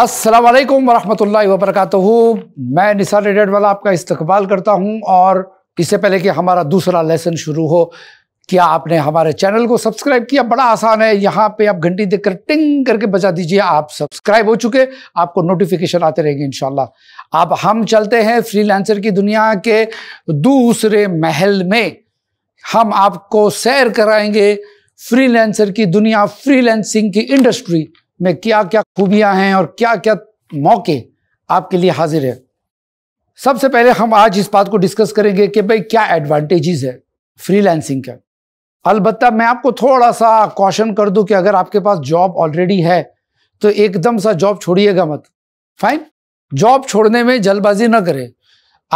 अस्सलाम वालेकुम वरहमतुल्लाहि वबरकातुहू मैं निसार रेडेड वाला आपका इस्तकबाल करता हूं और इससे पहले कि हमारा दूसरा लेसन शुरू हो क्या आपने हमारे चैनल को सब्सक्राइब किया बड़ा आसान है यहाँ पे आप घंटी देखकर टिंग करके बजा दीजिए आप सब्सक्राइब हो चुके आपको नोटिफिकेशन आते रहेंगे इनशाला अब हम चलते हैं फ्रीलांसर की दुनिया के दूसरे महल में हम आपको सैर कराएंगे फ्रीलांसर की दुनिया फ्रीलांसिंग की इंडस्ट्री में क्या क्या खूबियां हैं और क्या क्या मौके आपके लिए हाजिर है सबसे पहले हम आज इस बात को डिस्कस करेंगे कि भाई क्या एडवांटेजेस है लैंसिंग का अलबत्ता मैं आपको थोड़ा सा कॉशन कर दूं कि अगर आपके पास जॉब ऑलरेडी है तो एकदम सा जॉब छोड़िएगा मत फाइन जॉब छोड़ने में जल्दबाजी ना करें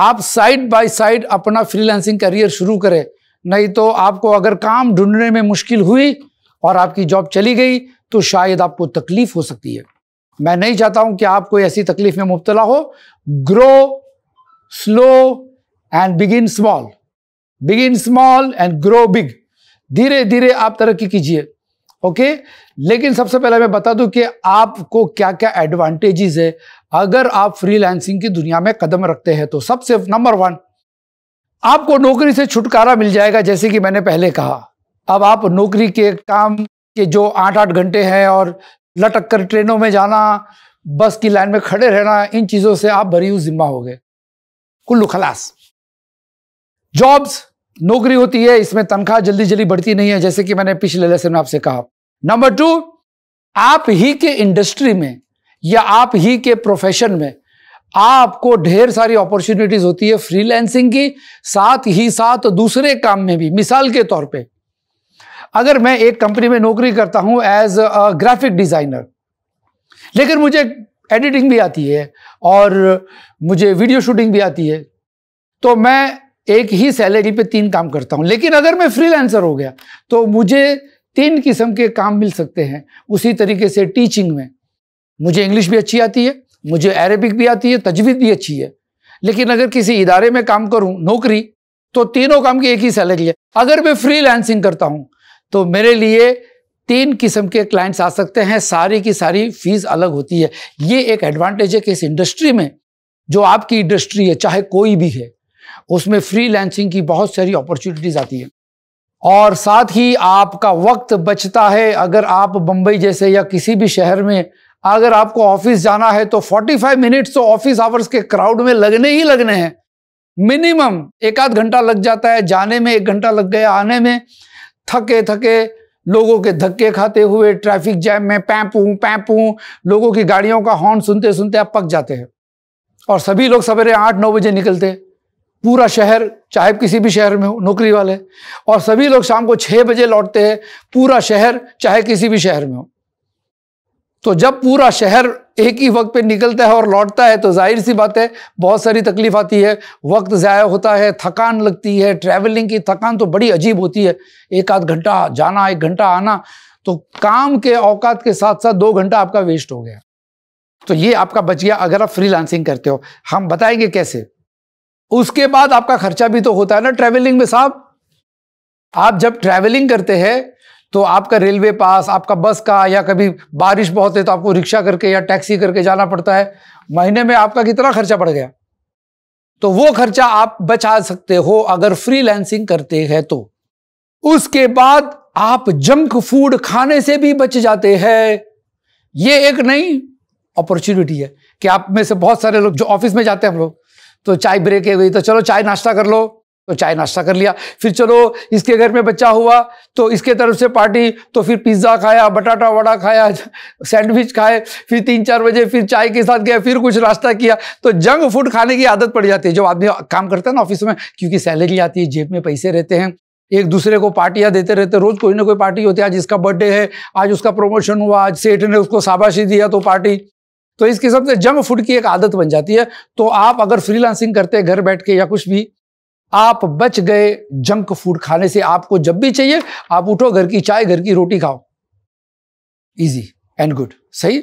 आप साइड बाय साइड अपना लैंसिंग करियर शुरू करें नहीं तो आपको अगर काम ढूंढने में मुश्किल हुई और आपकी जॉब चली गई तो शायद आपको तकलीफ हो सकती है मैं नहीं चाहता हूं कि आप कोई ऐसी तकलीफ में मुबतला हो grow slow and begin small begin small and grow big धीरे धीरे आप तरक्की कीजिए ओके लेकिन सबसे पहले मैं बता दूं कि आपको क्या क्या एडवांटेजेस है अगर आप फ्रीलांसिंग की दुनिया में कदम रखते हैं तो सबसे नंबर वन आपको नौकरी से छुटकारा मिल जाएगा जैसे कि मैंने पहले कहा अब आप नौकरी के काम कि जो आठ आठ घंटे हैं और लटक कर ट्रेनों में जाना बस की लाइन में खड़े रहना इन चीज़ों से आप भरी जिम्मा हो गए कुल्लू खलास जॉब्स नौकरी होती है इसमें तनख्वाह जल्दी जल्दी बढ़ती नहीं है जैसे कि मैंने पिछले लेसन में आपसे कहा नंबर टू आप ही के इंडस्ट्री में या आप ही के प्रोफेशन में आपको ढेर सारी अपॉर्चुनिटीज होती है फ्रीलैंसिंग की साथ ही साथ दूसरे काम में भी मिसाल के तौर पे अगर मैं एक कंपनी में नौकरी करता हूं एज अ ग्राफिक डिज़ाइनर लेकिन मुझे एडिटिंग भी आती है और मुझे वीडियो शूटिंग भी आती है तो मैं एक ही सैलरी पे तीन काम करता हूं लेकिन अगर मैं फ्रीलांसर हो गया तो मुझे तीन किस्म के काम मिल सकते हैं उसी तरीके से टीचिंग में मुझे इंग्लिश भी अच्छी आती है मुझे अरेबिक भी आती है तजवीज़ भी अच्छी है लेकिन अगर किसी इदारे में काम करूं नौकरी तो तीनों काम की एक ही सैलरी है अगर मैं फ्री करता हूं तो मेरे लिए तीन किस्म के क्लाइंट्स आ सकते हैं सारी की सारी फीस अलग होती है ये एक एडवांटेज है कि इस इंडस्ट्री में जो आपकी इंडस्ट्री है चाहे कोई भी है उसमें फ्री लैंसिंग की बहुत सारी अपॉर्चुनिटीज़ आती है और साथ ही आपका वक्त बचता है अगर आप बंबई जैसे या किसी भी शहर में अगर आपको ऑफिस जाना है तो 45 मिनट्स तो ऑफिस आवर्स के क्राउड में लगने ही लगने हैं मिनिमम एक आध घंटा लग जाता है जाने में एक घंटा लग गया आने में थके थके लोगों के धक्के खाते हुए ट्रैफिक जैम में पैंपू पैंपू लोगों की गाड़ियों का हॉर्न सुनते सुनते आप पक जाते हैं और सभी लोग सवेरे आठ नौ बजे निकलते पूरा शहर चाहे किसी भी शहर में हो नौकरी वाले और सभी लोग शाम को छः बजे लौटते हैं पूरा शहर चाहे किसी भी शहर में हो तो जब पूरा शहर एक ही वक्त पे निकलता है और लौटता है तो जाहिर सी बात है बहुत सारी तकलीफ आती है वक्त ज़ाया होता है थकान लगती है ट्रैवलिंग की थकान तो बड़ी अजीब होती है एक आध घंटा जाना एक घंटा आना तो काम के औकात के साथ साथ दो घंटा आपका वेस्ट हो गया तो ये आपका बच गया अगर आप फ्री करते हो हम बताएंगे कैसे उसके बाद आपका खर्चा भी तो होता है ना ट्रैवलिंग में साहब आप जब ट्रैवलिंग करते हैं तो आपका रेलवे पास आपका बस का या कभी बारिश बहुत है तो आपको रिक्शा करके या टैक्सी करके जाना पड़ता है महीने में आपका कितना खर्चा पड़ गया तो वो खर्चा आप बचा सकते हो अगर फ्रीलैंसिंग करते हैं तो उसके बाद आप जंक फूड खाने से भी बच जाते हैं ये एक नई अपॉर्चुनिटी है कि आप में से बहुत सारे लोग जो ऑफिस में जाते हैं हम लोग तो चाय ब्रेक है गई तो चलो चाय नाश्ता कर लो तो चाय नाश्ता कर लिया फिर चलो इसके घर में बच्चा हुआ तो इसके तरफ से पार्टी तो फिर पिज़्ज़ा खाया बटाटा वड़ा खाया सैंडविच खाए फिर तीन चार बजे फिर चाय के साथ गया फिर कुछ नाश्ता किया तो जंक फूड खाने की आदत पड़ जाती है जब आदमी काम करता है ना ऑफिस में क्योंकि सैलरी आती है जेब में पैसे रहते हैं एक दूसरे को पार्टियां देते रहते रोज कोई ना कोई पार्टी होती है आज इसका बर्थडे है आज उसका प्रमोशन हुआ आज सेठ ने उसको शाबाशी दिया तो पार्टी तो इस किस्म से जंक फूड की एक आदत बन जाती है तो आप अगर फ्रीलांसिंग करते हैं घर बैठ के या कुछ भी आप बच गए जंक फूड खाने से आपको जब भी चाहिए आप उठो घर की चाय घर की रोटी खाओ इजी एंड गुड सही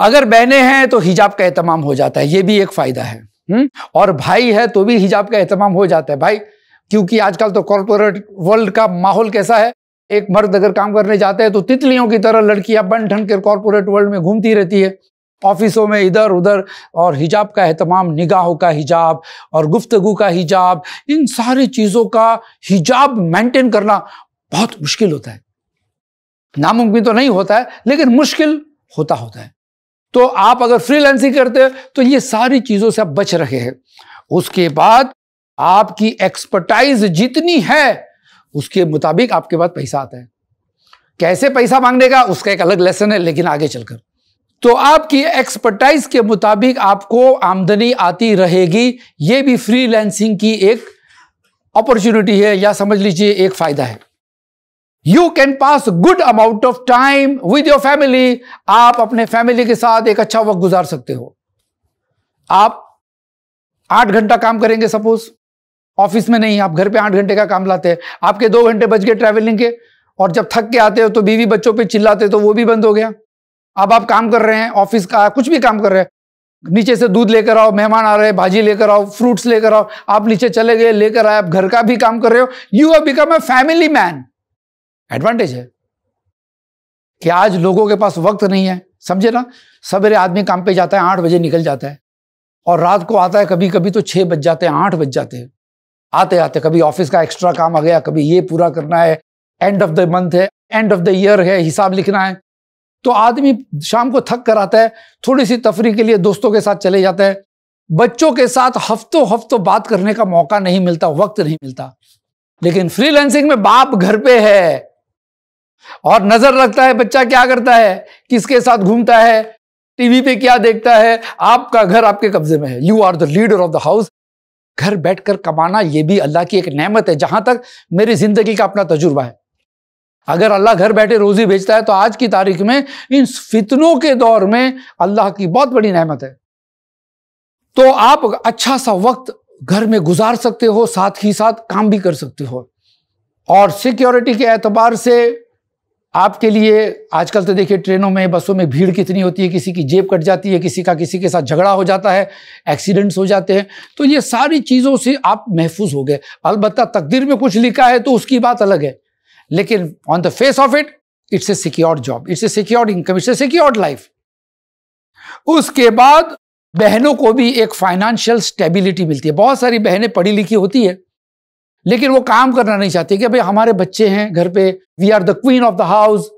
अगर बहने हैं तो हिजाब का एहतमाम हो जाता है ये भी एक फायदा है हुँ? हम्म? और भाई है तो भी हिजाब का एहतमाम हो जाता है भाई क्योंकि आजकल तो कॉरपोरेट वर्ल्ड का माहौल कैसा है एक मर्द अगर काम करने जाता है तो तितलियों की तरह लड़कियां बन ठन के कॉरपोरेट वर्ल्ड में घूमती रहती है ऑफिसों में इधर उधर और हिजाब का अहतमाम निगाहों का हिजाब और गुफ्तगु का हिजाब इन सारी चीज़ों का हिजाब मेंटेन करना बहुत मुश्किल होता है नामुमकिन तो नहीं होता है लेकिन मुश्किल होता होता है तो आप अगर फ्रीलांसिंग करते हो तो ये सारी चीज़ों से आप बच रहे हैं उसके बाद आपकी एक्सपर्टाइज जितनी है उसके मुताबिक आपके पास पैसा आता है कैसे पैसा मांगने का उसका एक अलग लेसन है लेकिन आगे चलकर तो आपकी एक्सपर्टाइज के मुताबिक आपको आमदनी आती रहेगी ये भी फ्रीलैंसिंग की एक अपॉर्चुनिटी है या समझ लीजिए एक फायदा है you can pass good amount of time with your family आप अपने फैमिली के साथ एक अच्छा वक्त गुजार सकते हो आप आठ घंटा काम करेंगे सपोज ऑफिस में नहीं आप घर पे आठ घंटे का काम लाते हैं आपके दो घंटे बच गए ट्रैवलिंग के और जब थक के आते हो तो बीवी बच्चों पे चिल्लाते तो वो भी बंद हो गया अब आप काम कर रहे हैं ऑफिस का कुछ भी काम कर रहे हैं नीचे से दूध लेकर आओ मेहमान आ रहे हैं भाजी लेकर आओ फ्रूट्स लेकर आओ आप नीचे चले गए लेकर आए आप घर का भी काम कर रहे हो you have become a family man advantage है कि आज लोगों के पास वक्त नहीं है समझे ना सवेरे आदमी काम पे जाता है आठ बजे निकल जाता है और रात को आता है कभी कभी तो छः बज जाते हैं आठ बज जाते हैं आते आते कभी ऑफिस का एक्स्ट्रा काम आ गया कभी ये पूरा करना है एंड ऑफ द मंथ है एंड ऑफ द ईयर है हिसाब लिखना है तो आदमी शाम को थक कर आता है थोड़ी सी तफरी के लिए दोस्तों के साथ चले जाता है बच्चों के साथ हफ्तों हफ्तों बात करने का मौका नहीं मिलता वक्त नहीं मिलता लेकिन फ्रीलैंसिंग में बाप घर पे है और नजर रखता है बच्चा क्या करता है किसके साथ घूमता है टीवी पे क्या देखता है आपका घर आपके कब्जे में है you are the leader of the house घर बैठकर कमाना यह भी अल्लाह की एक नेमत है जहां तक मेरी जिंदगी का अपना तजुर्बा है अगर अल्लाह घर बैठे रोज़ी भेजता है तो आज की तारीख में इन फितनों के दौर में अल्लाह की बहुत बड़ी नहमत है तो आप अच्छा सा वक्त घर में गुजार सकते हो साथ ही साथ काम भी कर सकते हो और सिक्योरिटी के एतबार से आपके लिए आजकल तो देखिए ट्रेनों में बसों में भीड़ कितनी होती है किसी की जेब कट जाती है किसी का किसी के साथ झगड़ा हो जाता है एक्सीडेंट्स हो जाते हैं तो ये सारी चीज़ों से आप महफूज हो गए अलबत्त तकदीर में कुछ लिखा है तो उसकी बात अलग है लेकिन on the face of it it's a secured job it's a secured income it's a secured life उसके बाद बहनों को भी एक फाइनेंशियल स्टेबिलिटी मिलती है बहुत सारी बहनें पढ़ी लिखी होती है लेकिन वो काम करना नहीं चाहती कि भाई हमारे बच्चे हैं घर पे we are the queen of the house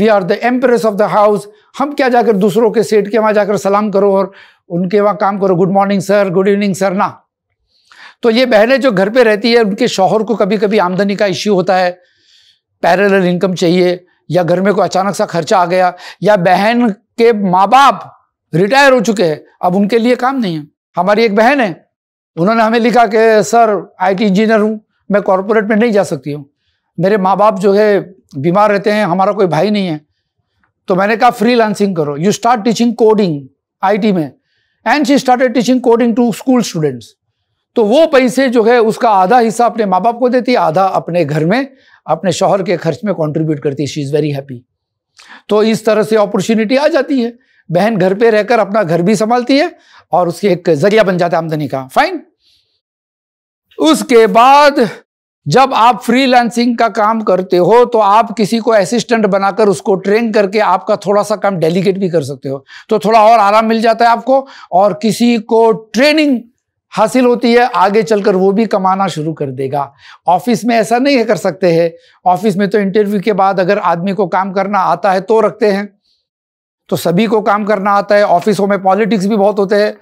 we are the empress of the house हम क्या जाकर दूसरों के सेठ के वहां जाकर सलाम करो और उनके वहां काम करो good morning sir good evening sir ना तो ये बहनें जो घर पे रहती है उनके शोहर को कभी कभी आमदनी का इश्यू होता है पैरेलल इनकम चाहिए या घर में कोई अचानक सा खर्चा आ गया या बहन के माँ बाप रिटायर हो चुके हैं अब उनके लिए काम नहीं है हमारी एक बहन है उन्होंने हमें लिखा कि सर आईटी इंजीनियर हूँ मैं कॉरपोरेट में नहीं जा सकती हूँ मेरे माँ बाप जो है बीमार रहते हैं हमारा कोई भाई नहीं है तो मैंने कहा लांसिंग करो you start teaching coding I mean and she started teaching coding to school students तो वो पैसे जो है उसका आधा हिस्सा अपने माँ बाप को देती आधा अपने घर में अपने शोहर के खर्च में कंट्रीब्यूट करती शी इज़ वेरी हैप्पी तो इस तरह से अपॉर्चुनिटी आ जाती है बहन घर पे रहकर अपना घर भी संभालती है और उसके एक जरिया बन जाता है आमदनी का फाइन उसके बाद जब आप फ्रीलांसिंग का काम करते हो तो आप किसी को असिस्टेंट बनाकर उसको ट्रेन करके आपका थोड़ा सा काम डेलीगेट भी कर सकते हो तो थोड़ा और आराम मिल जाता है आपको और किसी को ट्रेनिंग हासिल होती है आगे चलकर वो भी कमाना शुरू कर देगा ऑफिस में ऐसा नहीं कर सकते हैं ऑफिस में तो इंटरव्यू के बाद अगर आदमी को काम करना आता है तो रखते हैं तो सभी को काम करना आता है ऑफिसों में पॉलिटिक्स भी बहुत होते हैं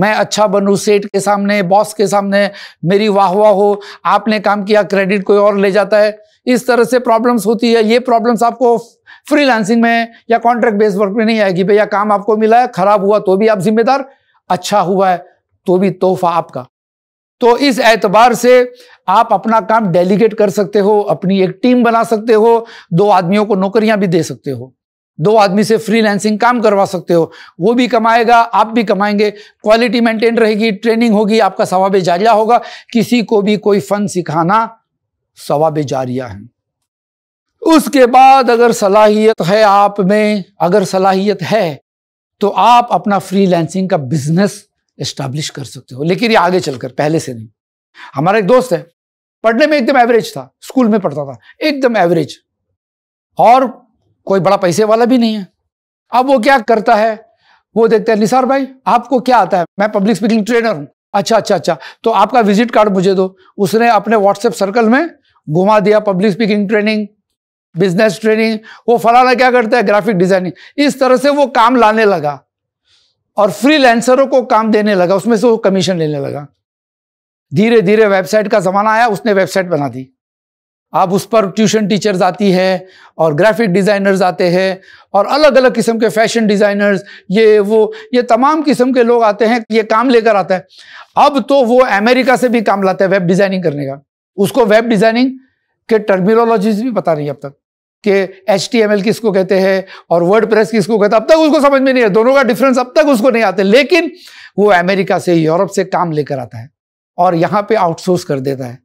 मैं अच्छा बनूं सेठ के सामने बॉस के सामने मेरी वाह वाह हो आपने काम किया क्रेडिट कोई और ले जाता है इस तरह से प्रॉब्लम्स होती है ये प्रॉब्लम्स आपको फ्रीलांसिंग में या कॉन्ट्रैक्ट बेस्ड वर्क में नहीं आएगी भैया काम आपको मिला है खराब हुआ तो भी आप जिम्मेदार अच्छा हुआ है तो भी तोहफा आपका तो इस एतबार से आप अपना काम डेलीगेट कर सकते हो अपनी एक टीम बना सकते हो दो आदमियों को नौकरियां भी दे सकते हो दो आदमी से फ्रीलैंसिंग काम करवा सकते हो वो भी कमाएगा आप भी कमाएंगे क्वालिटी मेंटेन रहेगी ट्रेनिंग होगी आपका सवाब जारिया होगा किसी को भी कोई फन सिखाना सवाब जारिया है उसके बाद अगर सलाहियत है आप में अगर सलाहियत है तो आप अपना फ्रीलैंसिंग का बिजनेस इस्टाब्लिश कर सकते हो लेकिन ये आगे चलकर पहले से नहीं हमारा एक दोस्त है पढ़ने में एकदम एवरेज था स्कूल में पढ़ता था एकदम एवरेज और कोई बड़ा पैसे वाला भी नहीं है अब वो क्या करता है वो देखते हैं निसार भाई आपको क्या आता है मैं पब्लिक स्पीकिंग ट्रेनर हूँ अच्छा अच्छा अच्छा तो आपका विजिट कार्ड मुझे दो उसने अपने व्हाट्सएप सर्कल में घुमा दिया public speaking training business training वो फलाना क्या करता है ग्राफिक डिजाइनिंग इस तरह से वो काम लाने लगा और फ्रीलैंसरों को काम देने लगा उसमें से वो कमीशन लेने लगा धीरे धीरे वेबसाइट का ज़माना आया उसने वेबसाइट बना दी आप उस पर ट्यूशन टीचर्स आती है और ग्राफिक डिज़ाइनर्स आते हैं और अलग अलग किस्म के फैशन डिज़ाइनर्स ये वो ये तमाम किस्म के लोग आते हैं ये काम लेकर आता है अब तो वो अमेरिका से भी काम लाता है वेब डिज़ाइनिंग करने का उसको वेब डिज़ाइनिंग के टर्मिनोलॉजीज भी पता नहीं अब तक कि एच टी एम एल किसको कहते हैं और वर्ड प्रेस किसको कहते हैं अब तक उसको समझ में नहीं आया दोनों का डिफरेंस अब तक उसको नहीं आते लेकिन वो अमेरिका से यूरोप से काम लेकर आता है और यहाँ पे आउटसोर्स कर देता है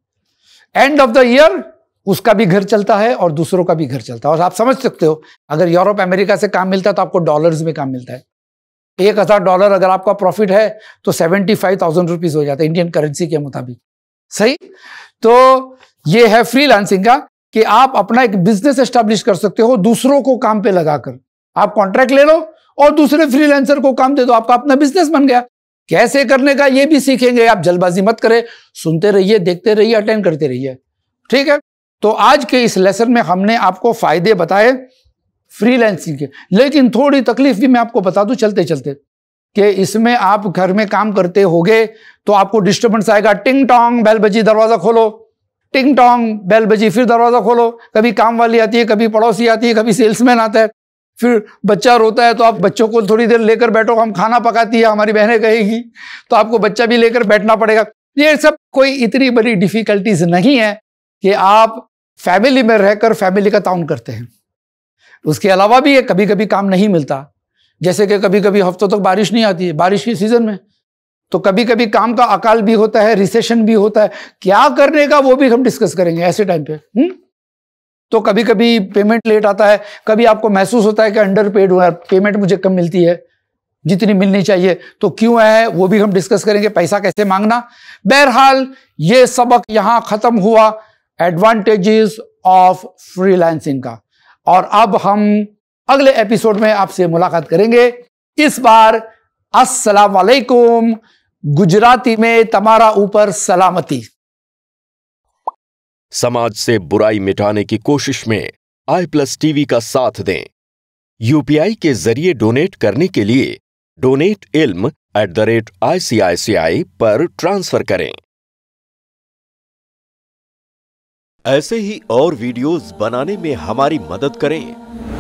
एंड ऑफ द ईयर उसका भी घर चलता है और दूसरों का भी घर चलता है और आप समझ सकते हो अगर यूरोप अमेरिका से काम मिलता है तो आपको डॉलर्स में काम मिलता है एक हज़ार डॉलर अगर आपका प्रॉफिट है तो सेवेंटी फाइव थाउजेंड रुपीज़ हो जाता है इंडियन करेंसी के मुताबिक सही तो ये है लांसिंग का कि आप अपना एक बिजनेस एस्टेब्लिश कर सकते हो दूसरों को काम पे लगाकर आप कॉन्ट्रैक्ट ले लो और दूसरे फ्रीलांसर को काम दे दो आपका अपना बिजनेस बन गया कैसे करने का ये भी सीखेंगे आप जल्दबाजी मत करें सुनते रहिए देखते रहिए अटेंड करते रहिए ठीक है तो आज के इस लेसन में हमने आपको फायदे बताए फ्रीलैंसिंग के लेकिन थोड़ी तकलीफ भी मैं आपको बता दूं चलते चलते कि इसमें आप घर में काम करते होगे तो आपको डिस्टर्बेंस आएगा टिंग टोंग बैल बजी दरवाजा खोलो टिंग टोंग बेल बजी फिर दरवाज़ा खोलो कभी काम वाली आती है कभी पड़ोसी आती है कभी सेल्समैन आता है फिर बच्चा रोता है तो आप बच्चों को थोड़ी देर लेकर बैठो हम खाना पकाती है हमारी बहनें कहेगी तो आपको बच्चा भी लेकर बैठना पड़ेगा ये सब कोई इतनी बड़ी डिफ़िकल्टीज नहीं है कि आप फैमिली में रहकर फैमिली का ताउन करते हैं उसके अलावा भी ये कभी कभी काम नहीं मिलता जैसे कि कभी कभी हफ्तों तक बारिश नहीं आती है बारिश के सीज़न में तो कभी कभी काम का अकाल भी होता है रिसेशन भी होता है क्या करने का वो भी हम डिस्कस करेंगे ऐसे टाइम पे हुँ? हम्म? तो कभी कभी पेमेंट लेट आता है कभी आपको महसूस होता है कि अंडर पेड हुआ पेमेंट मुझे कम मिलती है जितनी मिलनी चाहिए तो क्यों है वो भी हम डिस्कस करेंगे पैसा कैसे मांगना बहरहाल ये सबक यहां खत्म हुआ एडवांटेजेस ऑफ फ्रीलांसिंग का और अब हम अगले एपिसोड में आपसे मुलाकात करेंगे इस बार अस्सलाम गुजराती में तमारा ऊपर सलामती समाज से बुराई मिटाने की कोशिश में आई प्लस टीवी का साथ दें यूपीआई के जरिए डोनेट करने के लिए डोनेट इल्म एट द रेट आई पर ट्रांसफर करें ऐसे ही और वीडियोस बनाने में हमारी मदद करें